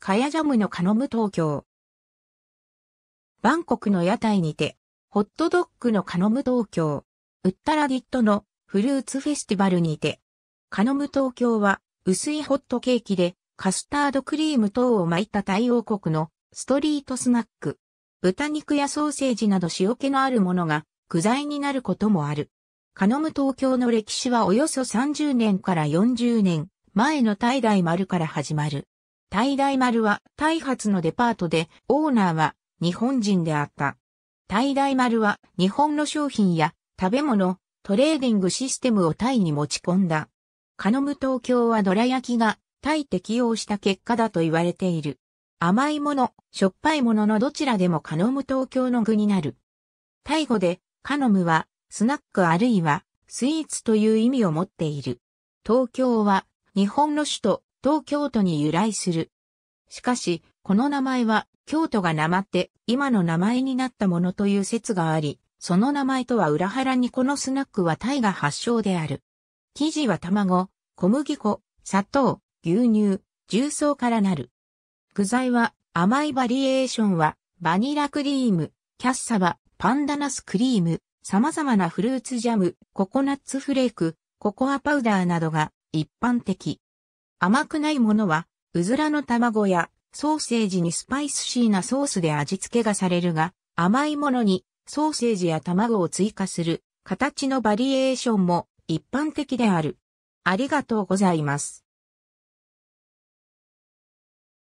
カヤジャムのカノム東京。バンコクの屋台にて、ホットドッグのカノム東京。ウッタラディットのフルーツフェスティバルにて。カノム東京は薄いホットケーキでカスタードクリーム等を巻いた太陽国のストリートスナック。豚肉やソーセージなど塩気のあるものが具材になることもある。カノム東京の歴史はおよそ30年から40年前の大代丸から始まる。大大丸は大発のデパートで、オーナーは日本人であった。大大丸は日本の商品や食べ物、トレーディングシステムをタイに持ち込んだ。カノム東京はどら焼きがタイ適用した結果だと言われている。甘いもの、しょっぱいもののどちらでもカノム東京の具になる。タイ語でカノムはスナックあるいはスイーツという意味を持っている。東京は日本の首都東京都に由来する。しかし、この名前は京都がなまって今の名前になったものという説があり、その名前とは裏腹にこのスナックはタイが発祥である。生地は卵、小麦粉、砂糖、牛乳、重曹からなる。具材は甘いバリエーションはバニラクリーム、キャッサバ、パンダナスクリーム、様々なフルーツジャム、ココナッツフレーク、ココアパウダーなどが一般的。甘くないものは、うずらの卵やソーセージにスパイスシーなソースで味付けがされるが、甘いものにソーセージや卵を追加する形のバリエーションも一般的である。ありがとうございます。